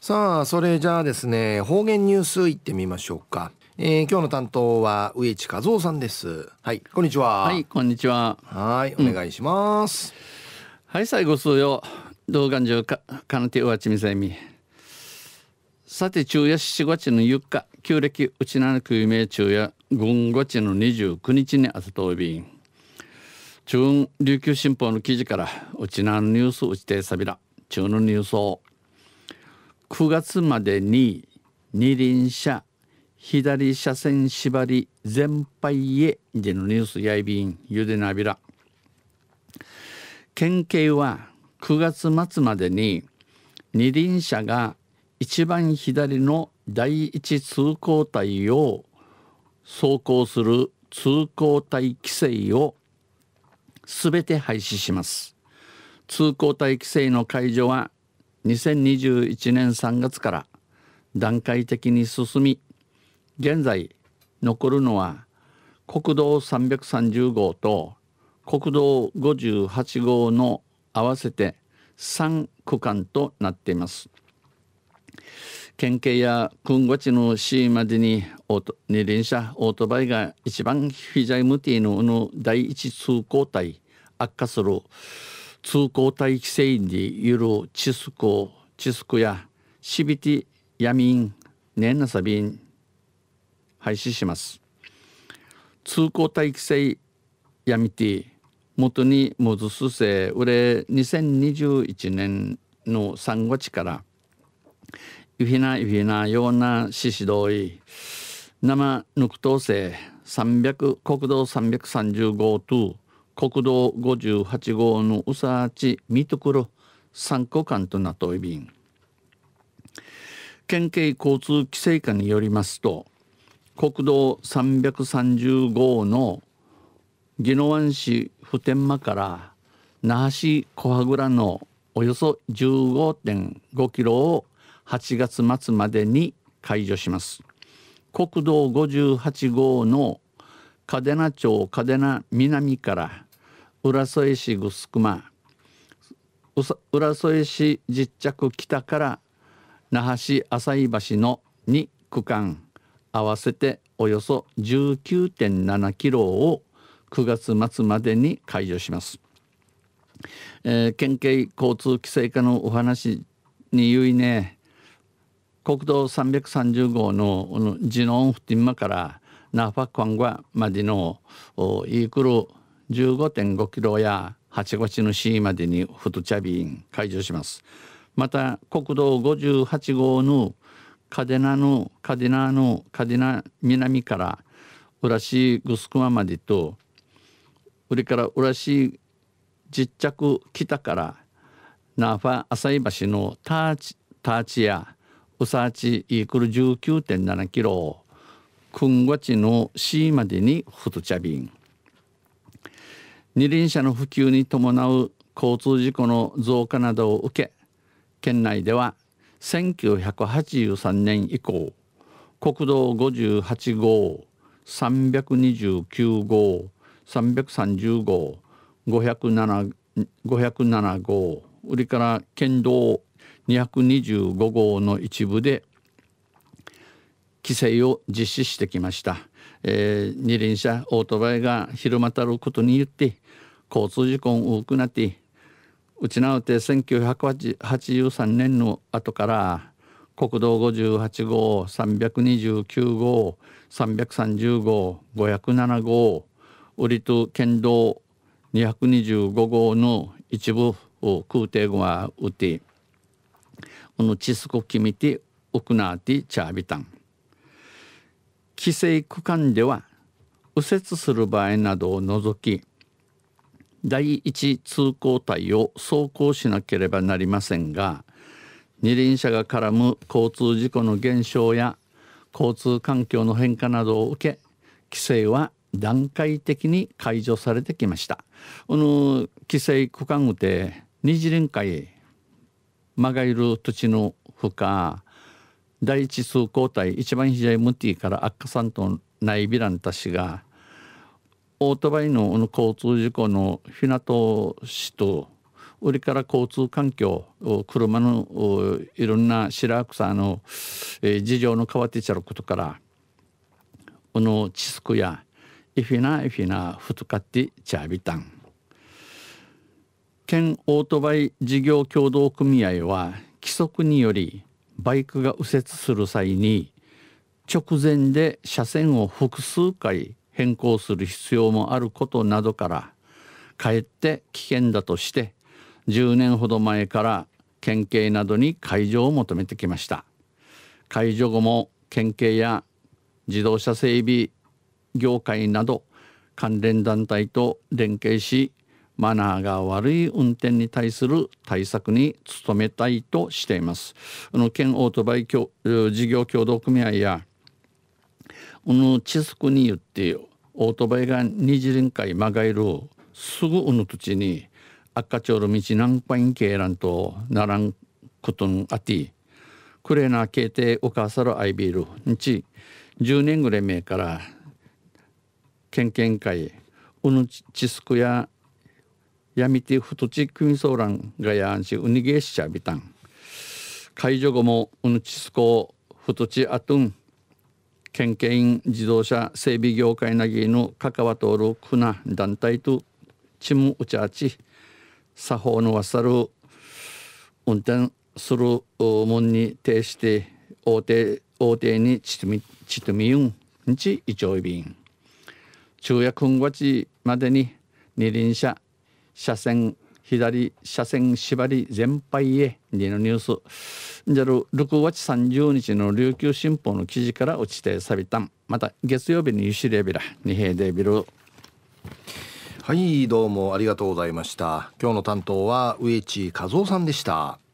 さあそれじゃあですね方言ニュースいってみましょうか、えー、今日の担当は上地和夫さんですはいこんにちははいこんにちははいお願いします、うん、はい最後数よ動画中かかなてわちみさみさて昼夜7月の4日旧暦うちなのく夢昼夜軍5地の二十九日にあたとびん中琉球新報の記事からうちなのニュースうちてさびら中のニュースを9月までに二輪車左車線縛り全廃へでのニュースやいびんゆでなびら県警は9月末までに二輪車が一番左の第一通行帯を走行する通行帯規制をすべて廃止します通行帯規制の解除は2021年3月から段階的に進み現在残るのは国道330号と国道58号の合わせて3区間となっています県警や訓護地の市までに二輪車オートバイが一番ヒジャイムティのの第一通行帯悪化する通行待機制員にいるちすこちすこやしびてやみんねんなさびん廃止します通行待機制やみて元にもずすせうれ2021年の3月からゆひなゆひなようなししどい生ぬくとうせ300国道335トゥ国道58号のうさち見とくろ3個間となといびん県警交通規制課によりますと国道330号の宜野湾市普天間から那覇市小羽倉のおよそ15.5キロを8月末までに解除します国道58号の嘉手納町嘉手納南から浦添市ぐすくま浦添市実着北から那覇市浅井橋の2区間合わせておよそ19.7キロを9月末までに解除します、えー、県警交通規制課のお話にゆいね国道330号の地のオンフティンマからナファクワンガまでのイークル15.5キロや8月の C までにフトチャビン解除します。また国道58号のカデナのカデナのカデナ南から浦市グスクマまでとそれから浦市実着北からナファ浅井橋のターチターチやウサーチイークル19.7キロをくんごちの C までにフトチャビン。二輪車の普及に伴う交通事故の増加などを受け県内では1983年以降国道58号329号330号507 507号売れから県道225号の一部で規制を実施してきました、えー、二輪車オートバイが広またることによって交通事故多くなってうちなうて1983年の後から国道58号329号330号507号ウリト県道225号の一部を空挺後はうてこの地図を決めて奥なってティチャービタン規制区間では右折する場合などを除き第一通行帯を走行しなければなりませんが二輪車が絡む交通事故の減少や交通環境の変化などを受け規制は段階的に解除されてきました。この規制区間で二次連会曲がる土地の負荷第一通行帯一番左向きから悪化さんとないビランたちがオートバイの交通事故の港市と売りから交通環境車のいろんな白草の、えー、事情の変わってちゃうことからこのチスクやイフィナイフィナフトカティチャビタン県オートバイ事業協同組合は規則によりバイクが右折する際に直前で車線を複数回変更する必要もあることなどからかえって危険だとして10年ほど前から県警などに解除を求めてきました解除後も県警や自動車整備業界など関連団体と連携しマナーが悪い運転に対する対策に努めたいとしています。あの県オートバイ事業協同組合や、うん、地区に言ってオートバイが二次連回曲がいるすぐうぬ土地に赤ちょる道何パインけいらんとならんことんあてクレーナー系ておかさるアイビールんち10年ぐらい前から県県会うぬちすくややみてふとちくみそうらんがやんしうにげしちゃびたん解除後もうぬちすこふとちあとん県警自動車整備業界なぎの関わとおるくな団体とチムウチャーチ作法のわさる運転するもんに呈して大手大手にちとみちとみゆんんちいちょいびん昼夜くんごちまでに二輪車車線左車線縛り全廃へでのニュースじゃる6月30日の琉球新報の記事から落ちてさびたんまた月曜日にゆしれびら二平でビルはいどうもありがとうございました今日の担当は植地和夫さんでした